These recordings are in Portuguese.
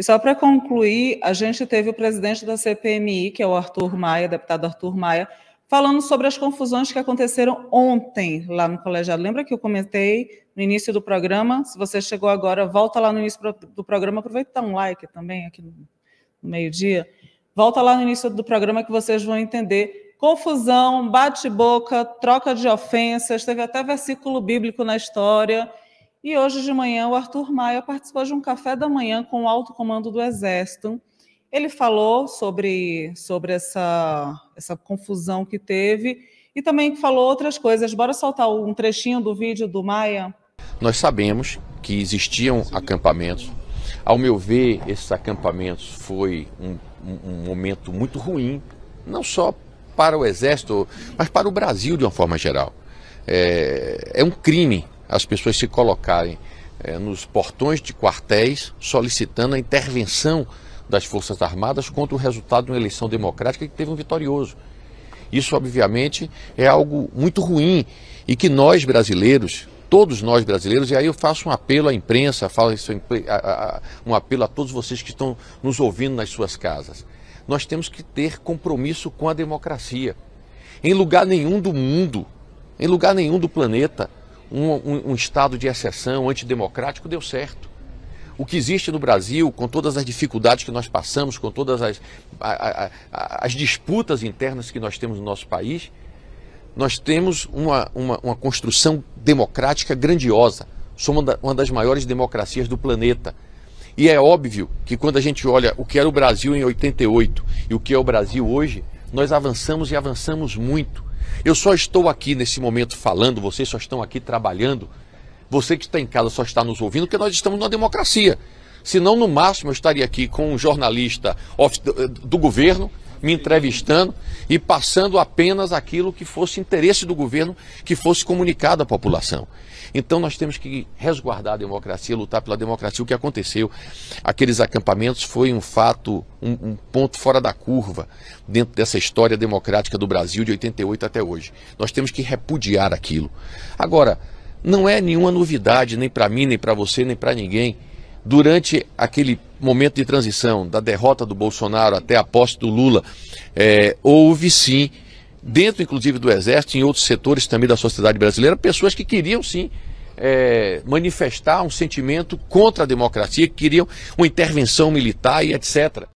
E só para concluir, a gente teve o presidente da CPMI, que é o Arthur Maia, deputado Arthur Maia, falando sobre as confusões que aconteceram ontem lá no colegiado. Lembra que eu comentei no início do programa? Se você chegou agora, volta lá no início do programa, aproveita e dá um like também aqui no, meio-dia. Volta lá no início do programa que vocês vão entender. Confusão, bate-boca, troca de ofensas, teve até versículo bíblico na história. E hoje de manhã, o Arthur Maia participou de um café da manhã com o alto comando do Exército. Ele falou sobre, sobre essa, essa confusão que teve e também falou outras coisas. Bora soltar um trechinho do vídeo do Maia? Nós sabemos que existiam acampamentos. Ao meu ver, esses acampamentos foi um, um momento muito ruim, não só para o Exército, mas para o Brasil de uma forma geral. é, é um crime as pessoas se colocarem é, nos portões de quartéis solicitando a intervenção das Forças Armadas contra o resultado de uma eleição democrática que teve um vitorioso. Isso, obviamente, é algo muito ruim e que nós brasileiros, todos nós brasileiros, e aí eu faço um apelo à imprensa, faço um apelo a todos vocês que estão nos ouvindo nas suas casas. Nós temos que ter compromisso com a democracia. Em lugar nenhum do mundo, em lugar nenhum do planeta, um, um, um estado de exceção antidemocrático deu certo o que existe no Brasil, com todas as dificuldades que nós passamos, com todas as, a, a, a, as disputas internas que nós temos no nosso país, nós temos uma, uma, uma construção democrática grandiosa. Somos uma, uma das maiores democracias do planeta. E é óbvio que quando a gente olha o que era o Brasil em 88 e o que é o Brasil hoje, nós avançamos e avançamos muito. Eu só estou aqui nesse momento falando, vocês só estão aqui trabalhando. Você que está em casa só está nos ouvindo, porque nós estamos numa democracia. Senão, no máximo, eu estaria aqui com um jornalista eh, do governo me entrevistando e passando apenas aquilo que fosse interesse do governo, que fosse comunicado à população. Então nós temos que resguardar a democracia, lutar pela democracia. O que aconteceu, aqueles acampamentos, foi um fato, um, um ponto fora da curva dentro dessa história democrática do Brasil de 88 até hoje. Nós temos que repudiar aquilo. Agora, não é nenhuma novidade, nem para mim, nem para você, nem para ninguém durante aquele momento de transição, da derrota do Bolsonaro até a posse do Lula, é, houve sim, dentro inclusive do Exército, em outros setores também da sociedade brasileira, pessoas que queriam sim é, manifestar um sentimento contra a democracia, que queriam uma intervenção militar e etc.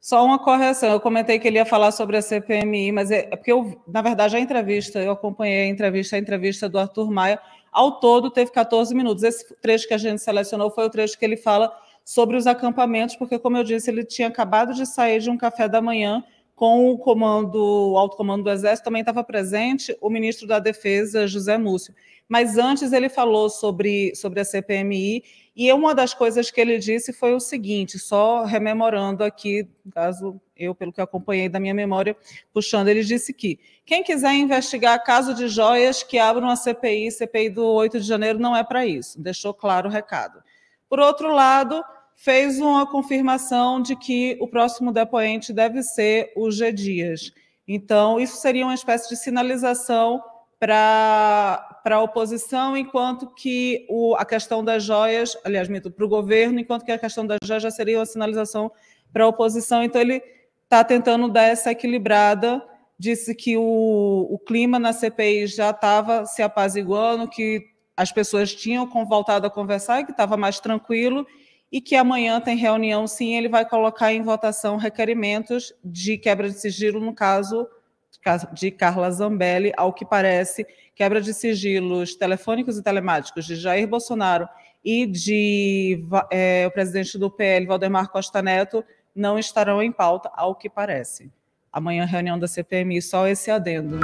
Só uma correção, eu comentei que ele ia falar sobre a CPMI, mas é, é, porque eu, na verdade, a entrevista, eu acompanhei a entrevista, a entrevista do Arthur Maia, ao todo, teve 14 minutos. Esse trecho que a gente selecionou foi o trecho que ele fala sobre os acampamentos, porque, como eu disse, ele tinha acabado de sair de um café da manhã com o comando, o alto comando do Exército, também estava presente o ministro da Defesa, José Múcio. Mas antes ele falou sobre, sobre a CPMI, e uma das coisas que ele disse foi o seguinte, só rememorando aqui, caso eu, pelo que acompanhei da minha memória, puxando, ele disse que quem quiser investigar caso de joias, que abram a CPI, CPI do 8 de janeiro não é para isso. Deixou claro o recado. Por outro lado, fez uma confirmação de que o próximo depoente deve ser o G. Dias. Então, isso seria uma espécie de sinalização para a oposição, enquanto que o, a questão das joias, aliás, para o governo, enquanto que a questão das joias já seria uma sinalização para a oposição. Então, ele está tentando dar essa equilibrada. Disse que o, o clima na CPI já estava se apaziguando, que as pessoas tinham voltado a conversar e que estava mais tranquilo, e que amanhã tem reunião, sim, ele vai colocar em votação requerimentos de quebra de sigilo, no caso de Carla Zambelli, ao que parece, quebra de sigilos telefônicos e telemáticos de Jair Bolsonaro e de é, o presidente do PL, Valdemar Costa Neto, não estarão em pauta, ao que parece. Amanhã, reunião da CPMI, só esse adendo.